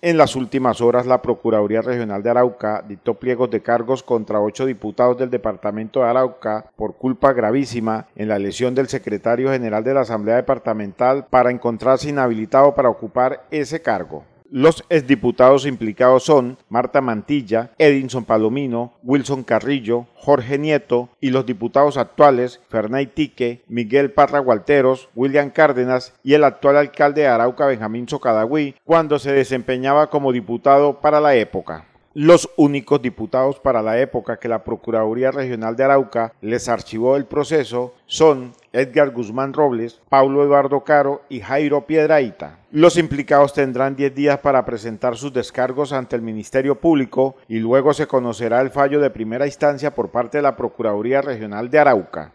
En las últimas horas, la Procuraduría Regional de Arauca dictó pliegos de cargos contra ocho diputados del Departamento de Arauca por culpa gravísima en la lesión del secretario general de la Asamblea Departamental para encontrarse inhabilitado para ocupar ese cargo. Los exdiputados implicados son Marta Mantilla, Edinson Palomino, Wilson Carrillo, Jorge Nieto y los diputados actuales Fernay Tique, Miguel Parra Gualteros, William Cárdenas y el actual alcalde de Arauca Benjamín Socadagüí cuando se desempeñaba como diputado para la época los únicos diputados para la época que la Procuraduría Regional de Arauca les archivó el proceso son Edgar Guzmán Robles, Paulo Eduardo Caro y Jairo Piedraita. Los implicados tendrán 10 días para presentar sus descargos ante el Ministerio Público y luego se conocerá el fallo de primera instancia por parte de la Procuraduría Regional de Arauca.